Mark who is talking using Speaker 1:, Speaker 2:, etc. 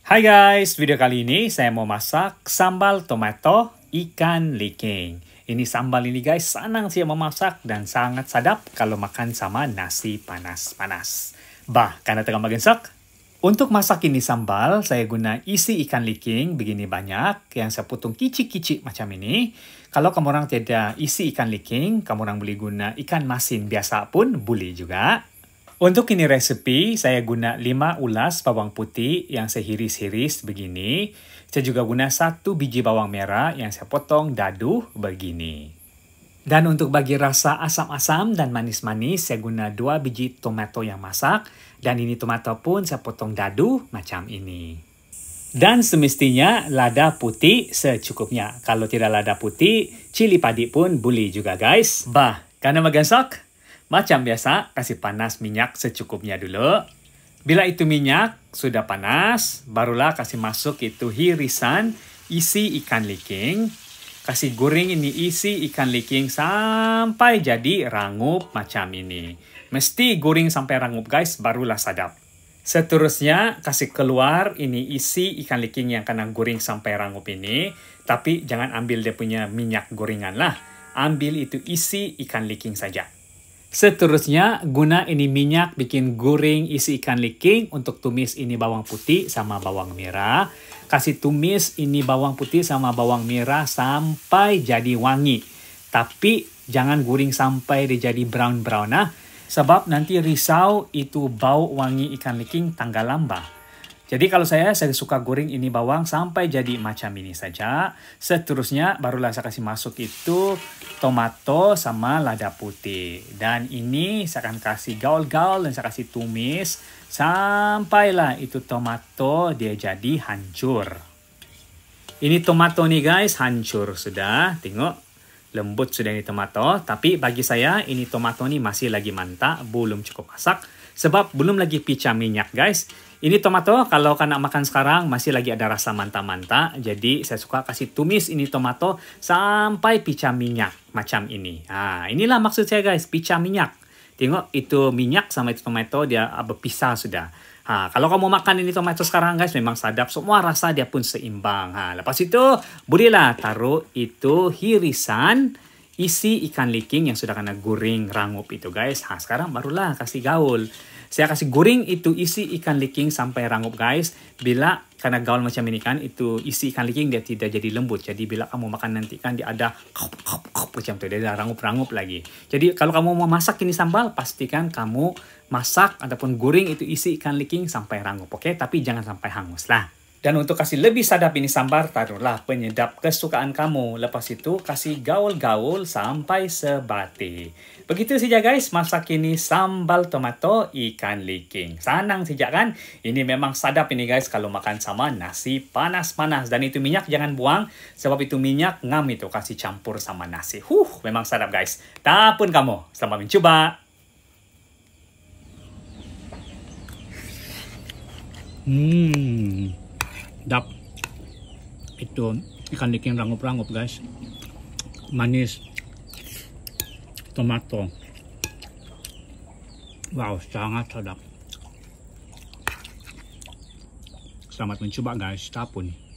Speaker 1: Hai guys, video kali ini saya mau masak sambal tomato ikan leking. Ini sambal ini guys, senang sih memasak dan sangat sadap kalau makan sama nasi panas-panas. Bah, karena tengah sak. untuk masak ini sambal, saya guna isi ikan leking begini banyak yang saya potong kicik-kicik macam ini. Kalau kamu orang tidak isi ikan leking, kamu orang boleh guna ikan masin biasa pun boleh juga. Untuk ini resepi, saya guna 5 ulas bawang putih yang saya hiris-hiris begini. Saya juga guna satu biji bawang merah yang saya potong dadu begini. Dan untuk bagi rasa asam-asam dan manis-manis, saya guna dua biji tomato yang masak. Dan ini tomato pun saya potong dadu macam ini. Dan semestinya lada putih secukupnya. Kalau tidak lada putih, cili padi pun boleh juga guys. Bah, karena magang sok? Macam biasa, kasih panas minyak secukupnya dulu. Bila itu minyak sudah panas, barulah kasih masuk itu hirisan isi ikan leking Kasih goreng ini isi ikan leking sampai jadi rangup macam ini. Mesti goreng sampai rangup guys, barulah sadap. Seterusnya, kasih keluar ini isi ikan leking yang kena goreng sampai rangup ini. Tapi jangan ambil dia punya minyak gorengan lah. Ambil itu isi ikan leking saja. Seterusnya, guna ini minyak bikin goreng isi ikan leking untuk tumis ini bawang putih sama bawang merah. Kasih tumis ini bawang putih sama bawang merah sampai jadi wangi. Tapi jangan goreng sampai dia jadi brown-brown nah. Sebab nanti risau itu bau wangi ikan leking tanggal lambah. Jadi kalau saya, saya suka goreng ini bawang sampai jadi macam ini saja. Seterusnya barulah saya kasih masuk itu tomato sama lada putih. Dan ini saya akan kasih gaul-gaul dan saya kasih tumis. Sampailah itu tomato dia jadi hancur. Ini tomato nih guys, hancur sudah. Tengok, lembut sudah ini tomato. Tapi bagi saya, ini tomato nih masih lagi mantap, belum cukup masak. Sebab belum lagi pica minyak guys. Ini tomato kalau kena makan sekarang masih lagi ada rasa manta-manta. Jadi saya suka kasih tumis ini tomato sampai pica minyak macam ini. Nah inilah maksud saya guys, pica minyak. Tengok itu minyak sama itu tomato dia ah, berpisah sudah. Ha, kalau kamu makan ini tomato sekarang guys memang sadap semua rasa dia pun seimbang. Ha, lepas itu bolehlah taruh itu hirisan isi ikan liking yang sudah kena guring rangup itu guys. Nah sekarang barulah kasih gaul. Saya kasih guring itu isi ikan liking sampai rangup guys. Bila karena gaul macam ini kan itu isi ikan liking dia tidak jadi lembut. Jadi bila kamu makan nanti kan dia ada kop kop kop macam itu. Dia ada rangup-rangup lagi. Jadi kalau kamu mau masak ini sambal pastikan kamu masak ataupun guring itu isi ikan liking sampai rangup oke. Okay? Tapi jangan sampai hangus lah. Dan untuk kasih lebih sadap ini sambar, taruhlah penyedap kesukaan kamu. Lepas itu kasih gaul-gaul sampai sebati. Begitu saja guys, masak ini sambal tomato ikan leking. Sanang saja kan? Ini memang sadap ini guys kalau makan sama nasi panas-panas. Dan itu minyak jangan buang, sebab itu minyak ngam itu kasih campur sama nasi. Huh, memang sadap guys. Tak pun kamu, selamat mencoba. Hmm dap itu ikan bikin rangup-rangup guys manis tomato wow sangat sedap selamat mencoba guys tapun